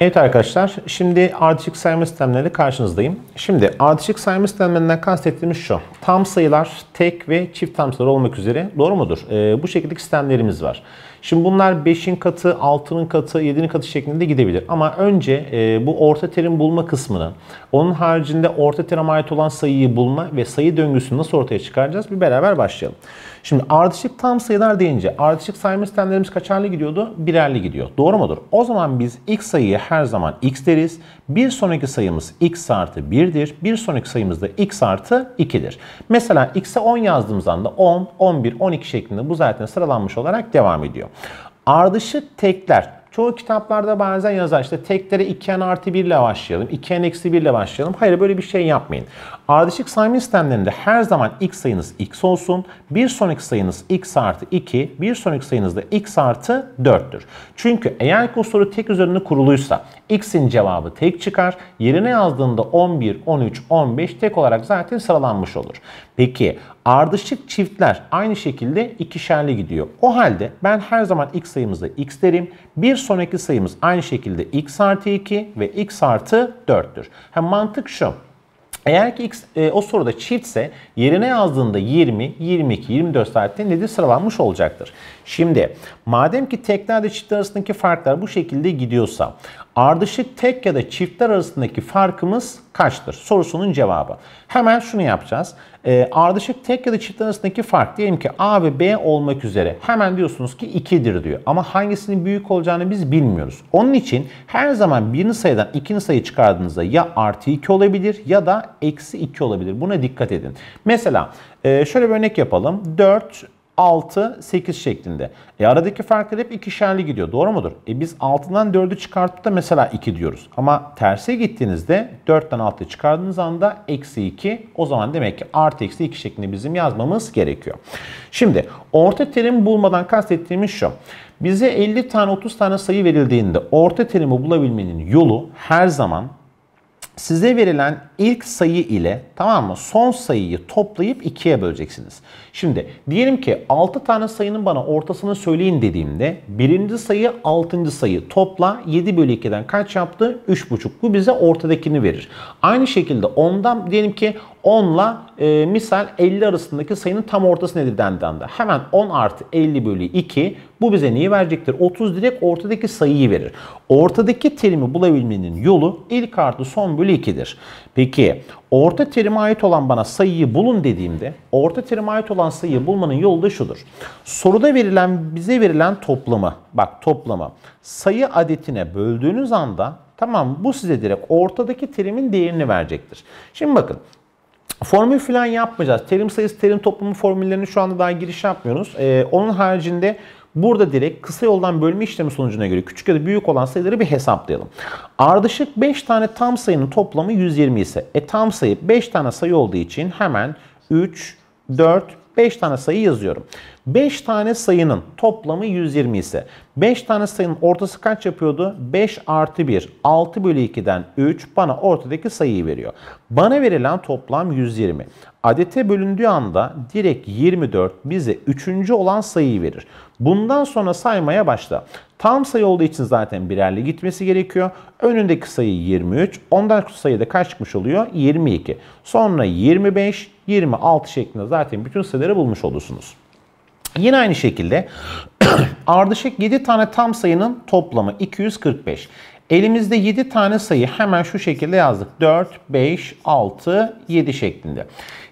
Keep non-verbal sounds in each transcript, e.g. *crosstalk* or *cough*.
Evet arkadaşlar, şimdi ardışık sayma sistemleriyle karşınızdayım. Şimdi ardışık sayma sistemlerinden kastettiğimiz şu. Tam sayılar, tek ve çift tam sayılar olmak üzere doğru mudur? Ee, bu şekildeki sistemlerimiz var. Şimdi bunlar 5'in katı, 6'nın katı, 7'nin katı şeklinde gidebilir. Ama önce e, bu orta terim bulma kısmını, onun haricinde orta terim ait olan sayıyı bulma ve sayı döngüsünü nasıl ortaya çıkaracağız bir beraber başlayalım. Şimdi ardışık tam sayılar deyince ardışık sayma sistemlerimiz kaçarlı gidiyordu? Birerli gidiyor. Doğru mudur? O zaman biz ilk sayıyı her zaman x deriz. Bir sonraki sayımız x artı 1'dir. Bir sonraki sayımız da x artı 2'dir. Mesela x'e 10 yazdığımız anda 10, 11, 12 şeklinde bu zaten sıralanmış olarak devam ediyor. Ardışık tekler Çoğu kitaplarda bazen yazar işte teklere 2n artı 1 ile başlayalım, 2n eksi 1 ile başlayalım. Hayır böyle bir şey yapmayın. Ardışık sayma sistemlerinde her zaman x sayınız x olsun. Bir sonraki sayınız x artı 2, bir sonraki sayınız da x artı 4'tür. Çünkü eğer ki o soru tek üzerine kuruluysa x'in cevabı tek çıkar. Yerine yazdığında 11, 13, 15 tek olarak zaten sıralanmış olur. Peki ardışık çiftler aynı şekilde ikişerli gidiyor. O halde ben her zaman x sayımızda x derim. Bir sonraki sayımız aynı şekilde x artı 2 ve x artı 4'tür. Hem mantık şu. Eğer ki x e, o soruda çiftse yerine yazdığında 20, 22, 24 saatte nedir sıralanmış olacaktır. Şimdi madem ki tekler de çiftler arasındaki farklar bu şekilde gidiyorsa Ardışık tek ya da çiftler arasındaki farkımız kaçtır? Sorusunun cevabı. Hemen şunu yapacağız. E, ardışık tek ya da çiftler arasındaki fark diyelim ki A ve B olmak üzere. Hemen diyorsunuz ki 2'dir diyor. Ama hangisinin büyük olacağını biz bilmiyoruz. Onun için her zaman birinci sayıdan ikinci sayı çıkardığınızda ya artı 2 olabilir ya da eksi 2 olabilir. Buna dikkat edin. Mesela e, şöyle bir örnek yapalım. 4 6, 8 şeklinde. E aradaki farklar hep ikişerli gidiyor. Doğru mudur? E biz 6'dan 4'ü çıkartıp da mesela 2 diyoruz. Ama terse gittiğinizde 4'ten 6'yı çıkardığınız anda eksi 2. O zaman demek ki artı eksi 2 şeklinde bizim yazmamız gerekiyor. Şimdi orta terim bulmadan kastettiğimiz şu. Bize 50 tane 30 tane sayı verildiğinde orta terimi bulabilmenin yolu her zaman size verilen ilk sayı ile tamam mı son sayıyı toplayıp ikiye böleceksiniz. Şimdi diyelim ki 6 tane sayının bana ortasını söyleyin dediğimde birinci sayı 6. sayı topla 7 bölü 2'den kaç yaptı? 3,5 bu bize ortadakini verir. Aynı şekilde ondan diyelim ki 10 ile e, misal 50 arasındaki sayının tam ortası nedir dendiğinde hemen 10 artı 50 bölü 2 bu bize neyi verecektir? 30 direkt ortadaki sayıyı verir. Ortadaki terimi bulabilmenin yolu ilk artı son bölü 2'dir. Peki orta terime ait olan bana sayıyı bulun dediğimde orta terime ait olan sayıyı bulmanın yolu da şudur. Soruda verilen bize verilen toplamı bak toplamı sayı adetine böldüğünüz anda Tamam bu size direkt ortadaki terimin değerini verecektir. Şimdi bakın Formül falan yapmayacağız. Terim sayısı, terim toplamı formüllerini şu anda daha giriş yapmıyoruz. Ee, onun haricinde burada direkt kısa yoldan bölme işlemi sonucuna göre küçük ya da büyük olan sayıları bir hesaplayalım. Ardışık 5 tane tam sayının toplamı 120 ise e tam sayı 5 tane sayı olduğu için hemen 3, 4, 5 tane sayı yazıyorum. 5 tane sayının toplamı 120 ise 5 tane sayının ortası kaç yapıyordu? 5 artı 1 6 bölü 2'den 3 bana ortadaki sayıyı veriyor. Bana verilen toplam 120. Adete bölündüğü anda direkt 24 bize 3. olan sayıyı verir. Bundan sonra saymaya başla. Tam sayı olduğu için zaten birerli gitmesi gerekiyor. Önündeki sayı 23. Ondan da kaç çıkmış oluyor? 22. Sonra 25, 26 şeklinde zaten bütün sayıları bulmuş olursunuz. Yine aynı şekilde *clears throat* ardışık 7 tane tam sayının toplamı 245. Elimizde 7 tane sayı hemen şu şekilde yazdık. 4, 5, 6, 7 şeklinde.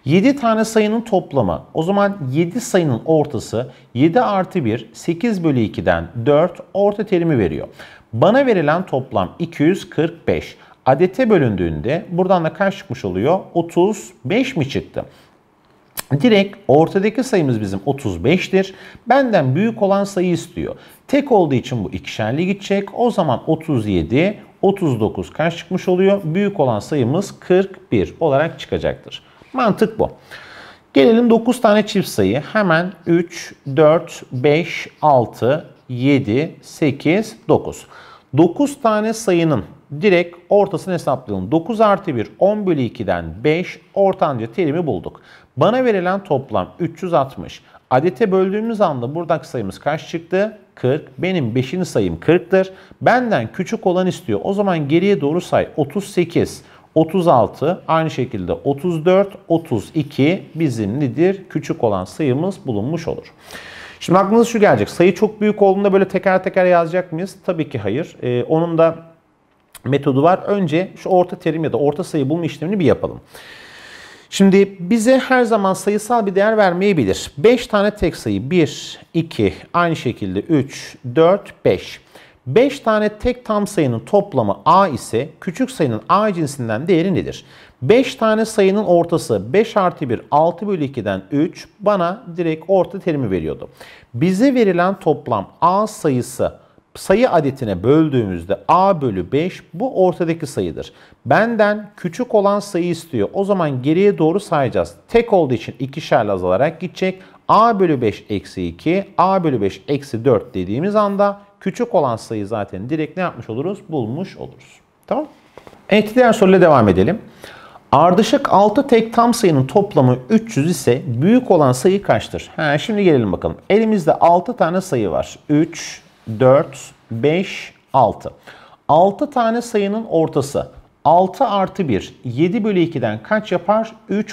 7 tane sayının toplamı o zaman 7 sayının ortası 7 artı 1 8 bölü 2'den 4 orta terimi veriyor. Bana verilen toplam 245. Adete bölündüğünde buradan da kaç çıkmış oluyor? 35 mi çıktı? Direkt ortadaki sayımız bizim 35'tir. Benden büyük olan sayı istiyor. Tek olduğu için bu ikişerli gidecek. O zaman 37, 39 kaç çıkmış oluyor? Büyük olan sayımız 41 olarak çıkacaktır. Mantık bu. Gelelim 9 tane çift sayı. Hemen 3, 4, 5, 6, 7, 8, 9. 9 tane sayının direkt ortasını hesaplayalım. 9 artı 1 10 bölü 2'den 5 ortanca terimi bulduk. Bana verilen toplam 360. Adete böldüğümüz anda buradaki sayımız kaç çıktı? 40. Benim 5. sayım 40'tır. Benden küçük olan istiyor. O zaman geriye doğru say 38. 36 aynı şekilde 34 32 bizim nedir? Küçük olan sayımız bulunmuş olur. Şimdi aklınıza şu gelecek. Sayı çok büyük olduğunda böyle teker teker yazacak mıyız? Tabii ki hayır. Ee, onun da metodu var. Önce şu orta terim ya da orta sayı bulma işlemini bir yapalım. Şimdi bize her zaman sayısal bir değer vermeyebilir. 5 tane tek sayı. 1, 2, aynı şekilde 3, 4, 5. 5 tane tek tam sayının toplamı a ise küçük sayının a cinsinden değeri nedir? 5 tane sayının ortası 5 artı 1 6 bölü 2'den 3 bana direkt orta terimi veriyordu. Bize verilen toplam a sayısı sayı adetine böldüğümüzde a bölü 5 bu ortadaki sayıdır. Benden küçük olan sayı istiyor. O zaman geriye doğru sayacağız. Tek olduğu için ikişerle azalarak gidecek. a bölü 5 eksi 2, a bölü 5 eksi 4 dediğimiz anda küçük olan sayı zaten direkt ne yapmış oluruz? Bulmuş oluruz. Tamam Evet diğer soruyla devam edelim. Ardışık 6 tek tam sayının toplamı 300 ise büyük olan sayı kaçtır? Ha, şimdi gelelim bakalım. Elimizde 6 tane sayı var. 3, 4, 5, 6. 6 tane sayının ortası. 6 artı 1, 7 bölü 2'den kaç yapar?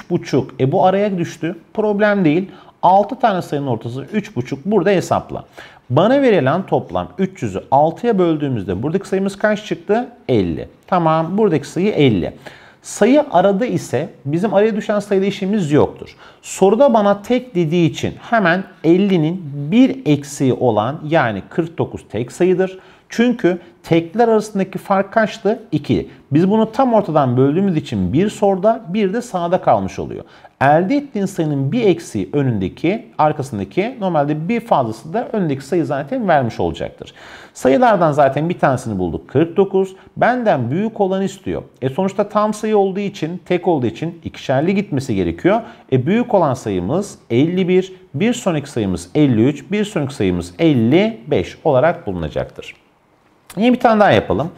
buçuk. E bu araya düştü. Problem değil. 6 tane sayının ortası buçuk. Burada hesapla. Bana verilen toplam 300'ü 6'ya böldüğümüzde buradaki sayımız kaç çıktı? 50. Tamam buradaki sayı 50. Sayı aradı ise bizim araya düşen sayıda işimiz yoktur. Soruda bana tek dediği için hemen 50'nin bir eksiği olan yani 49 tek sayıdır. Çünkü tekler arasındaki fark kaçtı? 2. Biz bunu tam ortadan böldüğümüz için bir solda bir de sağda kalmış oluyor. Elde ettiğin sayının bir eksiği önündeki, arkasındaki, normalde bir fazlası da önündeki sayı zaten vermiş olacaktır. Sayılardan zaten bir tanesini bulduk. 49. Benden büyük olan istiyor. E sonuçta tam sayı olduğu için, tek olduğu için ikişerli gitmesi gerekiyor. E büyük olan sayımız 51, bir sonraki sayımız 53, bir sonraki sayımız 55 olarak bulunacaktır. Yine bir tane daha yapalım.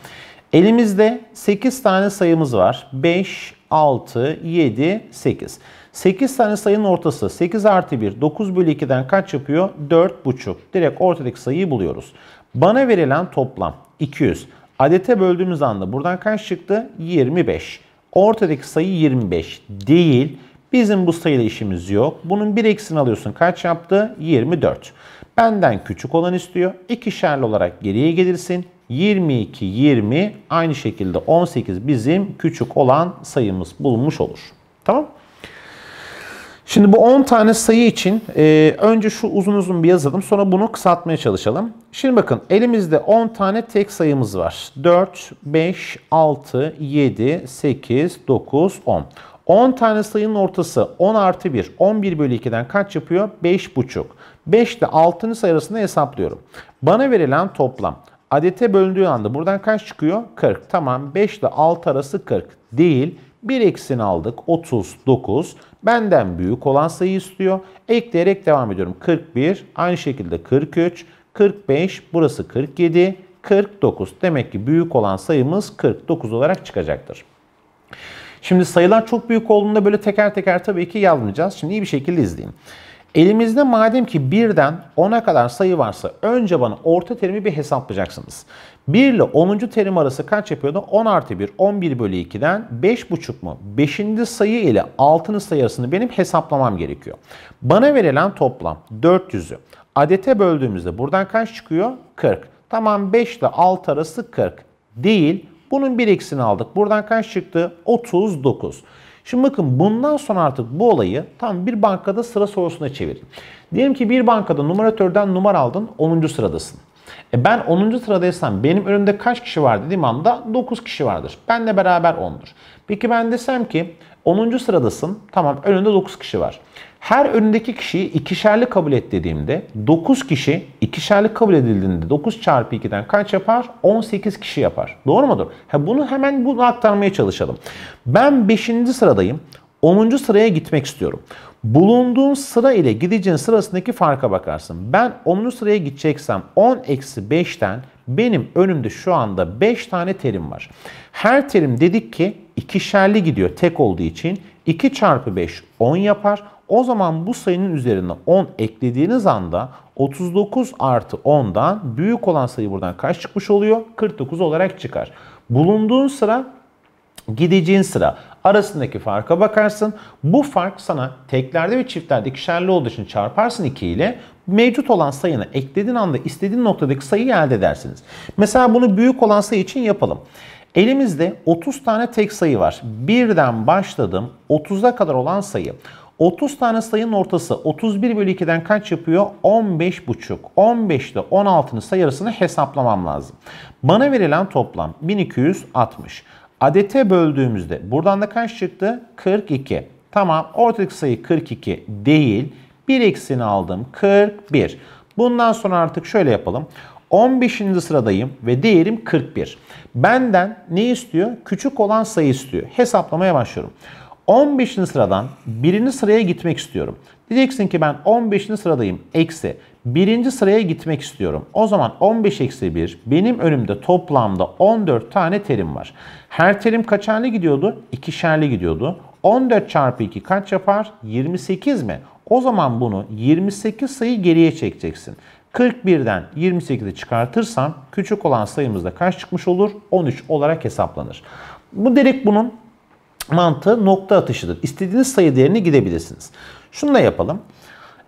Elimizde 8 tane sayımız var. 5, 6, 7, 8. 8 tane sayının ortası 8 artı 1, 9 bölü 2'den kaç yapıyor? 4,5. Direkt ortadaki sayıyı buluyoruz. Bana verilen toplam 200. Adete böldüğümüz anda buradan kaç çıktı? 25. Ortadaki sayı 25 değil. Bizim bu sayıyla işimiz yok. Bunun bir eksini alıyorsun. Kaç yaptı? 24. Benden küçük olan istiyor. İkişerli olarak geriye gelirsin. 22, 20 aynı şekilde 18 bizim küçük olan sayımız bulunmuş olur. Tamam Şimdi bu 10 tane sayı için e, önce şu uzun uzun bir yazalım sonra bunu kısaltmaya çalışalım. Şimdi bakın elimizde 10 tane tek sayımız var. 4, 5, 6, 7, 8, 9, 10. 10 tane sayının ortası 10 artı 1. 11 bölü 2'den kaç yapıyor? 5,5. 5 ile 6. sayı arasında hesaplıyorum. Bana verilen toplam Adete bölündüğü anda buradan kaç çıkıyor? 40. Tamam 5 ile 6 arası 40 değil. 1 eksini aldık 39. Benden büyük olan sayı istiyor. Ekleyerek devam ediyorum. 41 aynı şekilde 43 45 burası 47 49. Demek ki büyük olan sayımız 49 olarak çıkacaktır. Şimdi sayılar çok büyük olduğunda böyle teker teker tabii ki yazmayacağız. Şimdi iyi bir şekilde izleyin. Elimizde madem ki birden 10'a kadar sayı varsa önce bana orta terimi bir hesaplayacaksınız. 1 ile 10. terim arası kaç yapıyordu? 10 artı 1, 11 bölü 2'den 5,5 mu? 5. sayı ile 6. sayı arasını benim hesaplamam gerekiyor. Bana verilen toplam 400'ü adete böldüğümüzde buradan kaç çıkıyor? 40. Tamam 5 ile 6 arası 40 değil. Bunun bir eksini aldık. Buradan kaç çıktı? 39. Şimdi bakın bundan sonra artık bu olayı tam bir bankada sıra sorusuna çevirin. Diyelim ki bir bankada numaratörden numara aldın 10. sıradasın. E ben 10. sıradaysam benim önümde kaç kişi var dediğim anda 9 kişi vardır. Benle beraber 10'dur. Peki ben desem ki 10. sıradasın tamam önünde 9 kişi var. Her önündeki kişiyi ikişerli kabul et dediğimde 9 kişi ikişerli kabul edildiğinde 9 çarpı 2'den kaç yapar? 18 kişi yapar. Doğru mudur? Ha, bunu hemen bunu aktarmaya çalışalım. Ben 5. sıradayım. 10. sıraya gitmek istiyorum. Bulunduğun sıra ile gideceğin sırasındaki farka bakarsın. Ben 10. sıraya gideceksem 10 eksi 5'ten benim önümde şu anda 5 tane terim var. Her terim dedik ki ikişerli gidiyor tek olduğu için 2 çarpı 5 10 yapar. O zaman bu sayının üzerine 10 eklediğiniz anda 39 artı 10'dan büyük olan sayı buradan kaç çıkmış oluyor? 49 olarak çıkar. Bulunduğun sıra gideceğin sıra arasındaki farka bakarsın. Bu fark sana teklerde ve çiftlerde ikişerli olduğu için çarparsın 2 ile mevcut olan sayını eklediğin anda istediğin noktadaki sayıyı elde edersiniz. Mesela bunu büyük olan sayı için yapalım. Elimizde 30 tane tek sayı var. Birden başladım 30'a kadar olan sayı. 30 tane sayının ortası 31 bölü 2'den kaç yapıyor? 15 buçuk. 15 ile 16'nın sayarısını hesaplamam lazım. Bana verilen toplam 1260. Adete böldüğümüzde buradan da kaç çıktı? 42. Tamam ortak sayı 42 değil. 1 eksini aldım 41. Bundan sonra artık şöyle yapalım. 15. sıradayım ve değerim 41. Benden ne istiyor? Küçük olan sayı istiyor. Hesaplamaya başlıyorum. 15. sıradan 1. sıraya gitmek istiyorum. Diyeceksin ki ben 15. sıradayım. Eksi. 1. sıraya gitmek istiyorum. O zaman 15 eksi 1 benim önümde toplamda 14 tane terim var. Her terim kaçerli gidiyordu? İkişerli gidiyordu. 14 çarpı 2 kaç yapar? 28 mi? O zaman bunu 28 sayı geriye çekeceksin. 41'den 28'i çıkartırsam küçük olan sayımızda kaç çıkmış olur? 13 olarak hesaplanır. Bu direkt bunun mantığı nokta atışıdır. İstediğiniz sayı değerine gidebilirsiniz. Şunu da yapalım.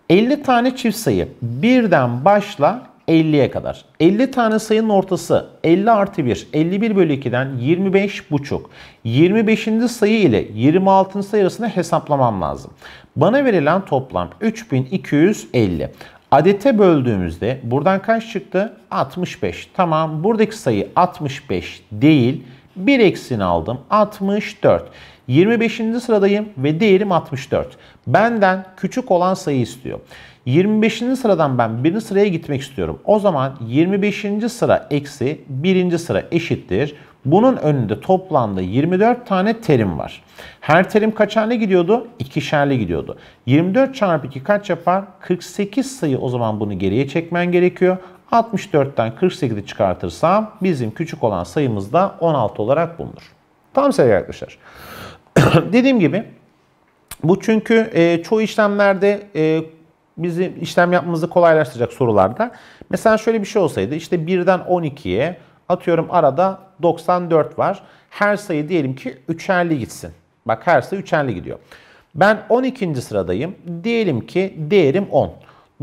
50 tane çift sayı birden başla 50'ye kadar. 50 tane sayının ortası 50 artı 1, 51 bölü 2'den 25 buçuk. 25. sayı ile 26. sayı arasında hesaplamam lazım. Bana verilen toplam 3250. Adete böldüğümüzde buradan kaç çıktı? 65. Tamam buradaki sayı 65 değil. 1 eksini aldım. 64. 25. sıradayım ve değerim 64. Benden küçük olan sayı istiyor. 25. sıradan ben 1. sıraya gitmek istiyorum. O zaman 25. sıra eksi 1. sıra eşittir. Bunun önünde toplamda 24 tane terim var. Her terim kaçerli gidiyordu? İkişerli gidiyordu. 24 çarpı 2 kaç yapar? 48 sayı o zaman bunu geriye çekmen gerekiyor. 64'ten 48'i çıkartırsam bizim küçük olan sayımız da 16 olarak bulunur. Tamam sevgili arkadaşlar. *clears throat* Dediğim gibi bu çünkü e, çoğu işlemlerde e, bizim işlem yapmamızı kolaylaştıracak sorularda. Mesela şöyle bir şey olsaydı işte 1'den 12'ye Atıyorum arada 94 var. Her sayı diyelim ki üçerli gitsin. Bak her sayı üçerli gidiyor. Ben 12. sıradayım. Diyelim ki değerim 10.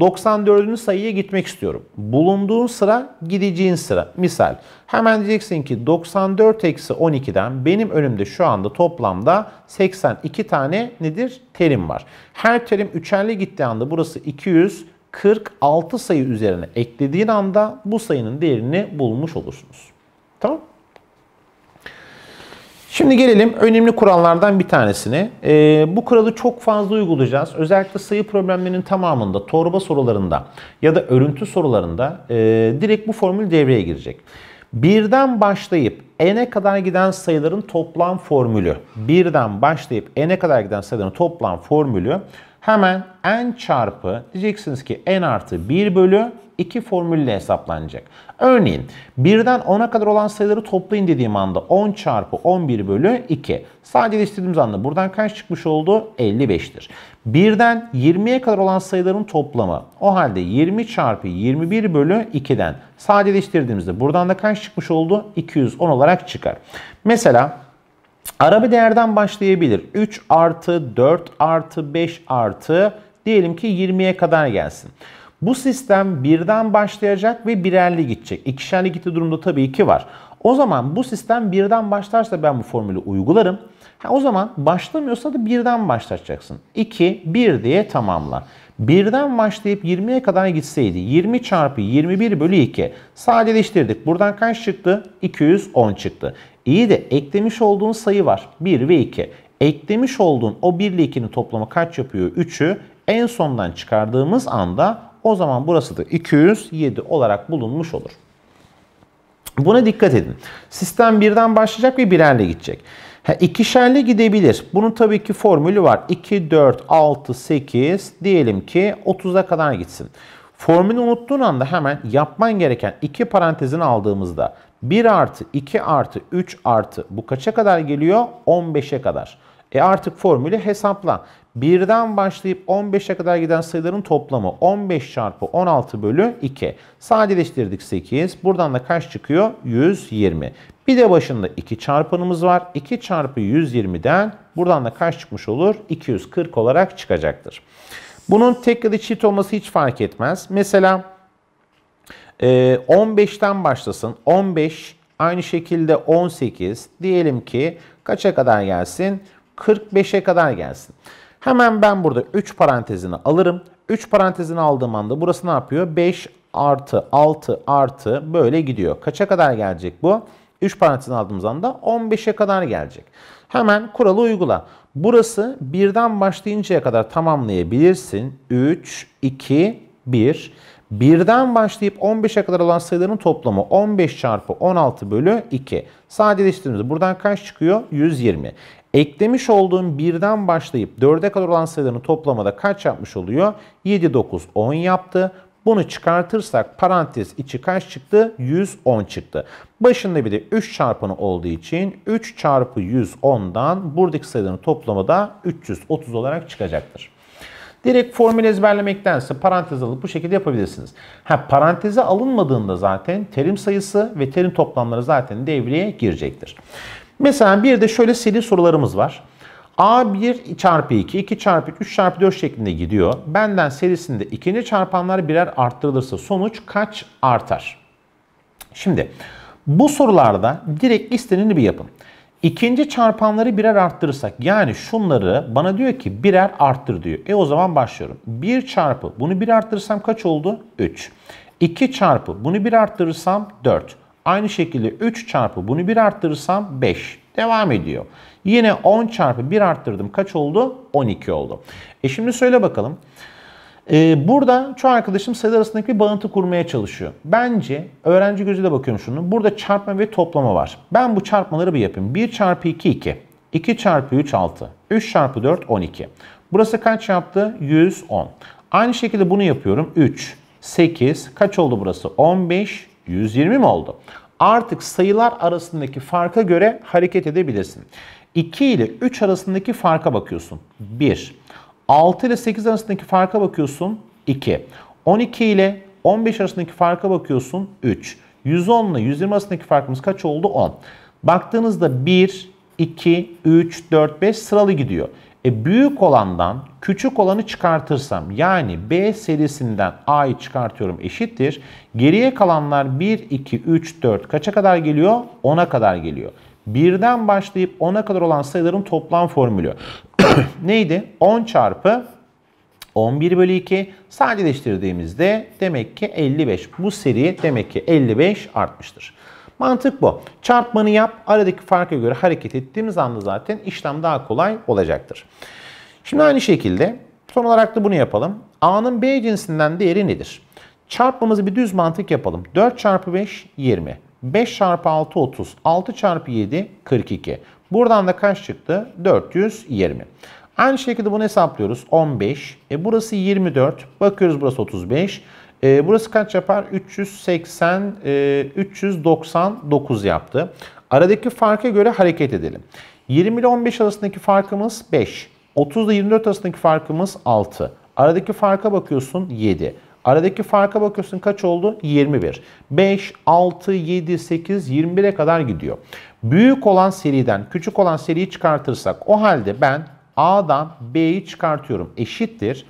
94. sayıya gitmek istiyorum. Bulunduğun sıra gideceğin sıra. Misal hemen diyeceksin ki 94 eksi 12'den benim önümde şu anda toplamda 82 tane nedir? Terim var. Her terim üçerli gittiği anda burası 200, 46 sayı üzerine eklediğin anda bu sayının değerini bulmuş olursunuz. Tamam Şimdi gelelim önemli kurallardan bir tanesine. Ee, bu kuralı çok fazla uygulayacağız. Özellikle sayı problemlerinin tamamında, torba sorularında ya da örüntü sorularında e, direkt bu formül devreye girecek. Birden başlayıp n'e kadar giden sayıların toplam formülü. Birden başlayıp n'e kadar giden sayıların toplam formülü Hemen n çarpı diyeceksiniz ki n artı 1 bölü 2 formülle hesaplanacak. Örneğin 1'den 10'a kadar olan sayıları toplayın dediğim anda 10 çarpı 11 bölü 2. Sadeleştirdiğimiz anda buradan kaç çıkmış oldu? 55'tir. 1'den 20'ye kadar olan sayıların toplamı o halde 20 çarpı 21 bölü 2'den sadeleştirdiğimizde buradan da kaç çıkmış oldu? 210 olarak çıkar. Mesela Ara bir değerden başlayabilir. 3 artı 4 artı 5 artı diyelim ki 20'ye kadar gelsin. Bu sistem birden başlayacak ve birerli gidecek. İkişerli gitti durumda tabii ki var. O zaman bu sistem birden başlarsa ben bu formülü uygularım. Ha, o zaman başlamıyorsa da birden başlatacaksın. 2, 1 diye tamamla. Birden başlayıp 20'ye kadar gitseydi 20 çarpı 21 bölü 2 sadeleştirdik. Buradan kaç çıktı? 210 çıktı. İyi de eklemiş olduğun sayı var 1 ve 2. Eklemiş olduğun o 1 ile 2'nin toplamı kaç yapıyor? 3'ü en sondan çıkardığımız anda o zaman burası da 207 olarak bulunmuş olur. Buna dikkat edin. Sistem birden başlayacak ve birerle gidecek. Ha, ikişerli gidebilir. Bunun tabii ki formülü var. 2, 4, 6, 8 diyelim ki 30'a kadar gitsin. Formülü unuttuğun anda hemen yapman gereken iki parantezin aldığımızda 1 artı 2 artı 3 artı bu kaça kadar geliyor? 15'e kadar. E artık formülü hesapla. 1'den başlayıp 15'e kadar giden sayıların toplamı 15 çarpı 16 bölü 2. Sadeleştirdik 8. Buradan da kaç çıkıyor? 120. Bir de başında 2 çarpanımız var. 2 çarpı 120'den buradan da kaç çıkmış olur? 240 olarak çıkacaktır. Bunun tek ya da çift olması hiç fark etmez. Mesela 15'ten e, başlasın. 15 aynı şekilde 18 diyelim ki kaça kadar gelsin? 45'e kadar gelsin. Hemen ben burada 3 parantezini alırım. 3 parantezini aldığım anda burası ne yapıyor? 5 artı 6 artı böyle gidiyor. Kaça kadar gelecek bu? 3 parantezin aldığımız anda 15'e kadar gelecek. Hemen kuralı uygula. Burası birden başlayıncaya kadar tamamlayabilirsin. 3, 2, 1. Birden başlayıp 15'e kadar olan sayıların toplamı 15 çarpı 16 bölü 2. Sadeleştirdiğimizde buradan kaç çıkıyor? 120. Eklemiş olduğum birden başlayıp 4'e kadar olan sayıların toplamı da kaç yapmış oluyor? 7, 9, 10 yaptı. Bunu çıkartırsak parantez içi kaç çıktı? 110 çıktı. Başında bir de 3 çarpanı olduğu için 3 çarpı 110'dan buradaki sayıların toplamı da 330 olarak çıkacaktır. Direkt formül ezberlemektense parantez alıp bu şekilde yapabilirsiniz. Ha paranteze alınmadığında zaten terim sayısı ve terim toplamları zaten devreye girecektir. Mesela bir de şöyle seri sorularımız var. A1 çarpı 2, 2 çarpı 3 çarpı 4 şeklinde gidiyor. Benden serisinde ikinci çarpanlar birer arttırılırsa sonuç kaç artar? Şimdi bu sorularda direkt isteneni bir yapın. İkinci çarpanları birer arttırırsak yani şunları bana diyor ki birer arttır diyor. E o zaman başlıyorum. 1 çarpı bunu 1 arttırırsam kaç oldu? 3. 2 çarpı bunu 1 arttırırsam 4. Aynı şekilde 3 çarpı bunu 1 arttırırsam 5. Devam ediyor. Yine 10 çarpı 1 arttırdım. Kaç oldu? 12 oldu. E şimdi söyle bakalım. Ee, burada çoğu arkadaşım sayılar arasındaki bir bağıntı kurmaya çalışıyor. Bence öğrenci gözüyle bakıyorum şunu. Burada çarpma ve toplama var. Ben bu çarpmaları bir yapayım. 1 çarpı 2 2. 2 çarpı 3 6. 3 çarpı 4 12. Burası kaç yaptı? 110. Aynı şekilde bunu yapıyorum. 3, 8. Kaç oldu burası? 15, 120 mi oldu? artık sayılar arasındaki farka göre hareket edebilirsin. 2 ile 3 arasındaki farka bakıyorsun. 1. 6 ile 8 arasındaki farka bakıyorsun. 2. 12 ile 15 arasındaki farka bakıyorsun. 3. 110 ile 120 arasındaki farkımız kaç oldu? 10. Baktığınızda 1, 2, 3, 4, 5 sıralı gidiyor. E büyük olandan küçük olanı çıkartırsam yani B serisinden A'yı çıkartıyorum eşittir. Geriye kalanlar 1, 2, 3, 4 kaça kadar geliyor? 10'a kadar geliyor. Birden başlayıp 10'a kadar olan sayıların toplam formülü. *clears throat* Neydi? 10 çarpı 11 bölü 2 sadeleştirdiğimizde demek ki 55. Bu seri demek ki 55 artmıştır. Mantık bu. Çarpmanı yap, aradaki farka göre hareket ettiğimiz anda zaten işlem daha kolay olacaktır. Şimdi aynı şekilde son olarak da bunu yapalım. A'nın B cinsinden değeri nedir? Çarpmamızı bir düz mantık yapalım. 4 çarpı 5 20. 5 çarpı 6 30. 6 çarpı 7 42. Buradan da kaç çıktı? 420. Aynı şekilde bunu hesaplıyoruz. 15. E burası 24. Bakıyoruz burası 35. 35. E, burası kaç yapar? 380, e, 399 yaptı. Aradaki farka göre hareket edelim. 20 ile 15 arasındaki farkımız 5. 30 ile 24 arasındaki farkımız 6. Aradaki farka bakıyorsun 7. Aradaki farka bakıyorsun kaç oldu? 21. 5, 6, 7, 8, 21'e kadar gidiyor. Büyük olan seriden küçük olan seriyi çıkartırsak o halde ben A'dan B'yi çıkartıyorum. Eşittir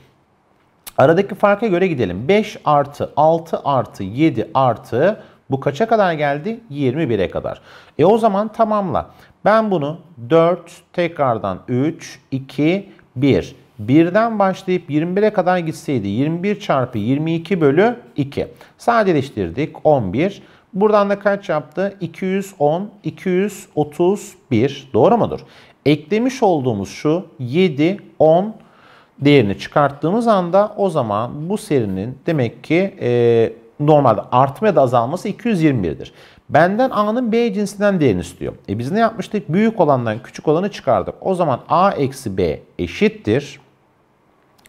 Aradaki farka göre gidelim. 5 artı 6 artı 7 artı bu kaça kadar geldi? 21'e kadar. E o zaman tamamla. Ben bunu 4 tekrardan 3, 2, 1. 1'den başlayıp 21'e kadar gitseydi 21 çarpı 22 bölü 2. Sadeleştirdik 11. Buradan da kaç yaptı? 210, 231. Doğru mudur? Eklemiş olduğumuz şu 7, 10, değerini çıkarttığımız anda o zaman bu serinin demek ki e, normalde artma ya da azalması 221'dir. Benden A'nın B cinsinden değerini istiyor. E biz ne yapmıştık? Büyük olandan küçük olanı çıkardık. O zaman A eksi B eşittir.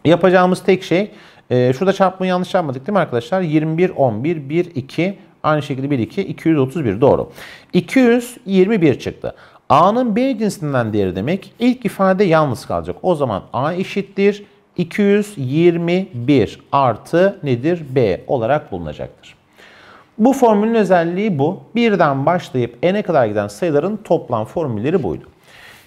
Yapacağımız tek şey e, şurada çarpmayı yanlış yapmadık değil mi arkadaşlar? 21, 11, 1, 2 aynı şekilde 1, 2, 231 doğru. 221 çıktı. A'nın B cinsinden değeri demek ilk ifade yalnız kalacak. O zaman A eşittir 221 artı nedir? B olarak bulunacaktır. Bu formülün özelliği bu. Birden başlayıp n'e kadar giden sayıların toplam formülleri buydu.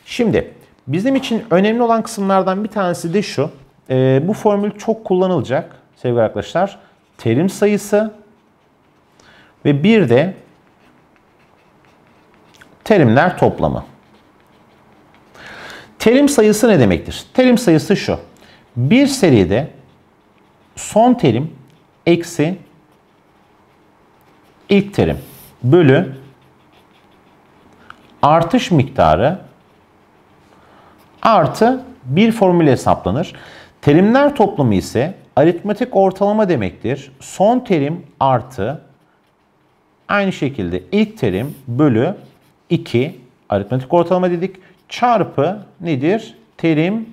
Şimdi bizim için önemli olan kısımlardan bir tanesi de şu. E, bu formül çok kullanılacak sevgili arkadaşlar. Terim sayısı ve bir de Terimler toplamı. Terim sayısı ne demektir? Terim sayısı şu. Bir seride son terim eksi ilk terim bölü artış miktarı artı bir formül hesaplanır. Terimler toplamı ise aritmetik ortalama demektir. Son terim artı aynı şekilde ilk terim bölü 2 aritmetik ortalama dedik. Çarpı nedir? Terim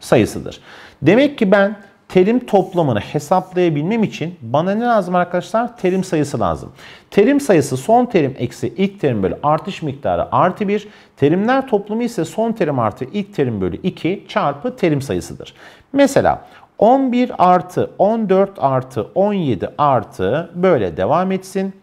sayısıdır. Demek ki ben terim toplamını hesaplayabilmem için bana ne lazım arkadaşlar? Terim sayısı lazım. Terim sayısı son terim eksi ilk terim bölü artış miktarı artı 1. Terimler toplamı ise son terim artı ilk terim bölü 2 çarpı terim sayısıdır. Mesela 11 artı 14 artı 17 artı böyle devam etsin.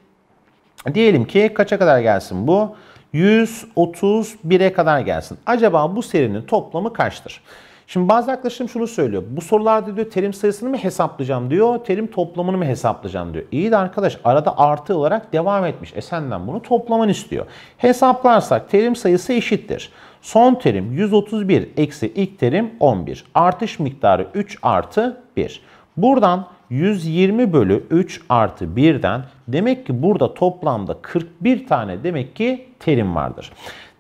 Diyelim ki kaça kadar gelsin bu? 131'e kadar gelsin. Acaba bu serinin toplamı kaçtır? Şimdi bazı arkadaşlarım şunu söylüyor. Bu sorularda diyor terim sayısını mı hesaplayacağım diyor, terim toplamını mı hesaplayacağım diyor. İyi de arkadaş arada artı olarak devam etmiş. E senden bunu toplaman istiyor. Hesaplarsak terim sayısı eşittir. Son terim 131 eksi ilk terim 11. Artış miktarı 3 artı 1. Buradan 120 bölü 3 artı 1'den demek ki burada toplamda 41 tane demek ki terim vardır.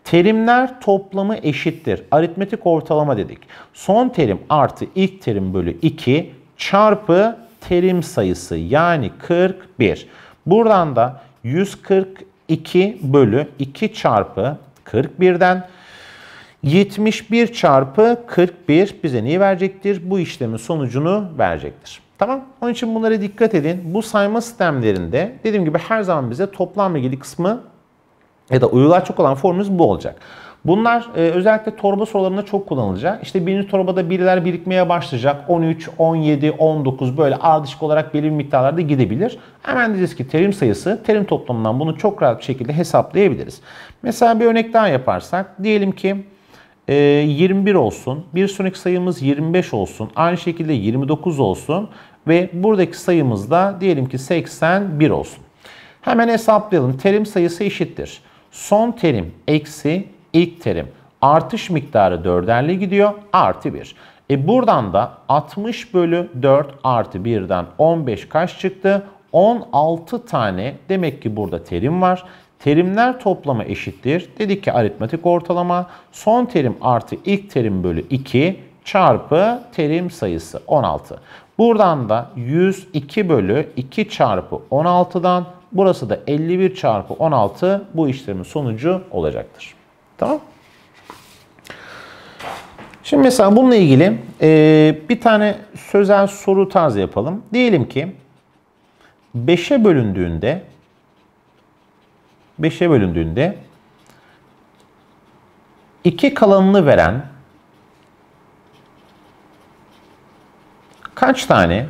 Terimler toplamı eşittir. Aritmetik ortalama dedik. Son terim artı ilk terim bölü 2 çarpı terim sayısı yani 41. Buradan da 142 bölü 2 çarpı 41'den 71 çarpı 41 bize neyi verecektir? Bu işlemin sonucunu verecektir. Tamam. Onun için bunlara dikkat edin. Bu sayma sistemlerinde dediğim gibi her zaman bize toplamla ilgili kısmı ya da uygular çok olan formülümüz bu olacak. Bunlar e, özellikle torba sorularında çok kullanılacak. İşte birinci torbada biriler birikmeye başlayacak. 13, 17, 19 böyle ardışık olarak belirli miktarlarda gidebilir. Hemen diyeceğiz ki terim sayısı terim toplamından bunu çok rahat bir şekilde hesaplayabiliriz. Mesela bir örnek daha yaparsak. Diyelim ki e, 21 olsun. Bir sonraki sayımız 25 olsun. Aynı şekilde 29 olsun. Ve buradaki sayımız da diyelim ki 81 olsun. Hemen hesaplayalım. Terim sayısı eşittir. Son terim eksi ilk terim. Artış miktarı 4'erli gidiyor. Artı 1. E buradan da 60 bölü 4 artı 1'den 15 kaç çıktı? 16 tane demek ki burada terim var. Terimler toplama eşittir. Dedik ki aritmetik ortalama son terim artı ilk terim bölü 2 çarpı terim sayısı 16. Buradan da 102 bölü 2 çarpı 16'dan burası da 51 çarpı 16 bu işlemin sonucu olacaktır. Tamam Şimdi mesela bununla ilgili e, bir tane sözel soru tarzı yapalım. Diyelim ki 5'e bölündüğünde 5'e bölündüğünde 2 kalanını veren Kaç tane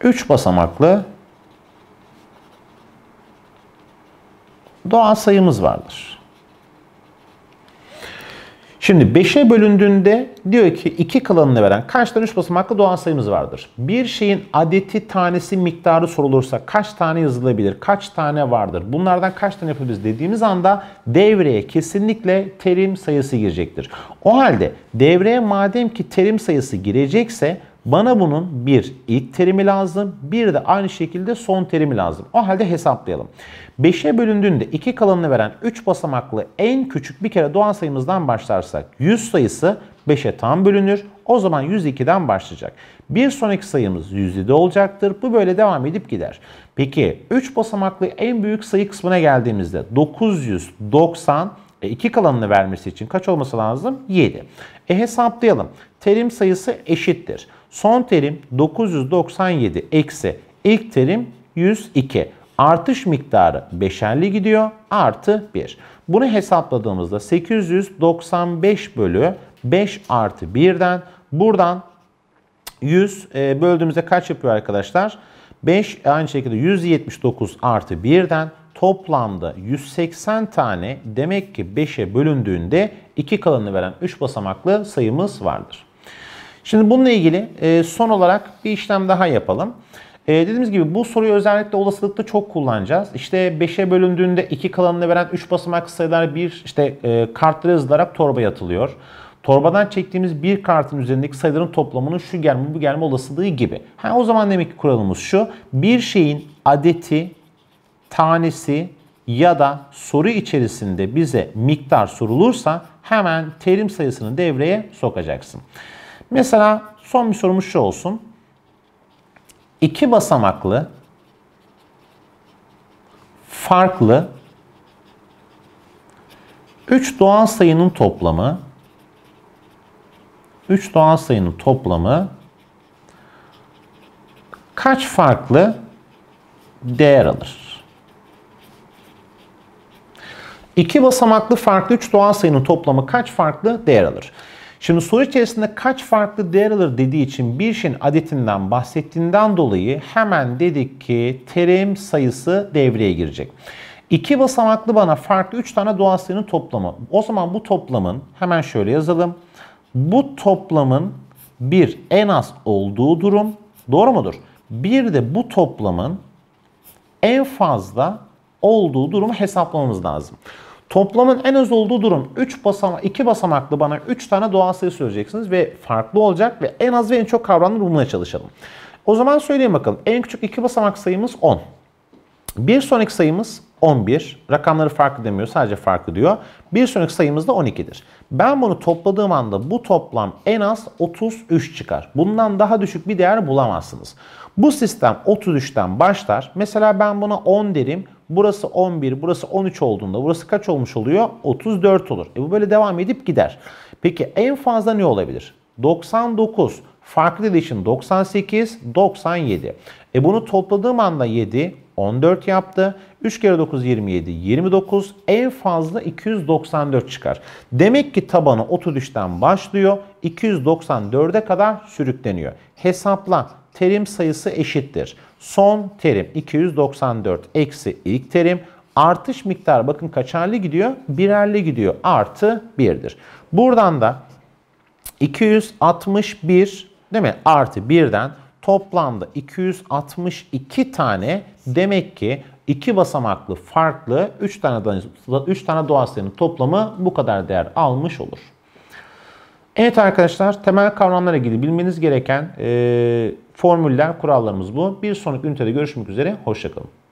3 basamaklı doğal sayımız vardır? Şimdi 5'e bölündüğünde diyor ki 2 kalanını veren kaç tane 3 basamaklı doğal sayımız vardır? Bir şeyin adeti tanesi miktarı sorulursa kaç tane yazılabilir? Kaç tane vardır? Bunlardan kaç tane yapabiliriz dediğimiz anda devreye kesinlikle terim sayısı girecektir. O halde devreye madem ki terim sayısı girecekse bana bunun bir ilk terimi lazım, bir de aynı şekilde son terimi lazım. O halde hesaplayalım. 5'e bölündüğünde 2 kalanını veren 3 basamaklı en küçük bir kere doğal sayımızdan başlarsak 100 sayısı 5'e tam bölünür. O zaman 102'den başlayacak. Bir sonraki sayımız 107 olacaktır. Bu böyle devam edip gider. Peki 3 basamaklı en büyük sayı kısmına geldiğimizde 990 e 2 kalanını vermesi için kaç olması lazım? 7. E hesaplayalım. Terim sayısı eşittir. Son terim 997 eksi ilk terim 102. Artış miktarı 5'erli gidiyor. Artı 1. Bunu hesapladığımızda 895 bölü 5 artı 1'den buradan 100 e, böldüğümüzde kaç yapıyor arkadaşlar? 5 aynı şekilde 179 artı 1'den toplamda 180 tane demek ki 5'e bölündüğünde 2 kalanını veren 3 basamaklı sayımız vardır. Şimdi bununla ilgili e, son olarak bir işlem daha yapalım. E, dediğimiz gibi bu soruyu özellikle olasılıkta çok kullanacağız. İşte 5'e bölündüğünde 2 kalanını veren 3 basamaklı sayılar bir işte e, kartları kartlara yazılarak torbaya atılıyor. Torbadan çektiğimiz bir kartın üzerindeki sayıların toplamının şu gelme bu gelme olasılığı gibi. Ha, o zaman demek ki kuralımız şu. Bir şeyin adeti, tanesi ya da soru içerisinde bize miktar sorulursa hemen terim sayısını devreye sokacaksın. Mesela son bir sorumuz şu olsun. İki basamaklı farklı 3 doğal sayının toplamı 3 doğal sayının toplamı kaç farklı değer alır? İki basamaklı farklı 3 doğal sayının toplamı kaç farklı değer alır? Şimdi soru içerisinde kaç farklı değer alır dediği için bir şeyin adetinden bahsettiğinden dolayı hemen dedik ki terim sayısı devreye girecek. İki basamaklı bana farklı üç tane doğal sayının toplamı. O zaman bu toplamın hemen şöyle yazalım. Bu toplamın bir en az olduğu durum doğru mudur? Bir de bu toplamın en fazla olduğu durumu hesaplamamız lazım. Toplamın en az olduğu durum 3 basama 2 basamaklı bana 3 tane doğal sayı söyleyeceksiniz ve farklı olacak ve en az ve en çok kavramları bulmaya çalışalım. O zaman söyleyeyim bakalım. En küçük 2 basamak sayımız 10. Bir sonraki sayımız 11. Rakamları farklı demiyor sadece farklı diyor. Bir sonraki sayımız da 12'dir. Ben bunu topladığım anda bu toplam en az 33 çıkar. Bundan daha düşük bir değer bulamazsınız. Bu sistem 33'ten başlar. Mesela ben buna 10 derim burası 11, burası 13 olduğunda burası kaç olmuş oluyor? 34 olur. E bu böyle devam edip gider. Peki en fazla ne olabilir? 99, farklı değişim 98, 97. E bunu topladığım anda 7, 14 yaptı. 3 kere 9 27, 29. En fazla 294 çıkar. Demek ki tabanı 33'ten başlıyor. 294'e kadar sürükleniyor. Hesapla terim sayısı eşittir. Son terim 294 eksi ilk terim artış miktar bakın kaçarlı gidiyor? Birerli gidiyor. Artı 1'dir. Buradan da 261 değil mi? Artı 1'den toplamda 262 tane demek ki iki basamaklı farklı 3 tane 3 tane doğal sayının toplamı bu kadar değer almış olur. Evet arkadaşlar temel kavramlara ilgili bilmeniz gereken e, Formüller, kurallarımız bu. Bir sonraki ünitede görüşmek üzere. Hoşçakalın.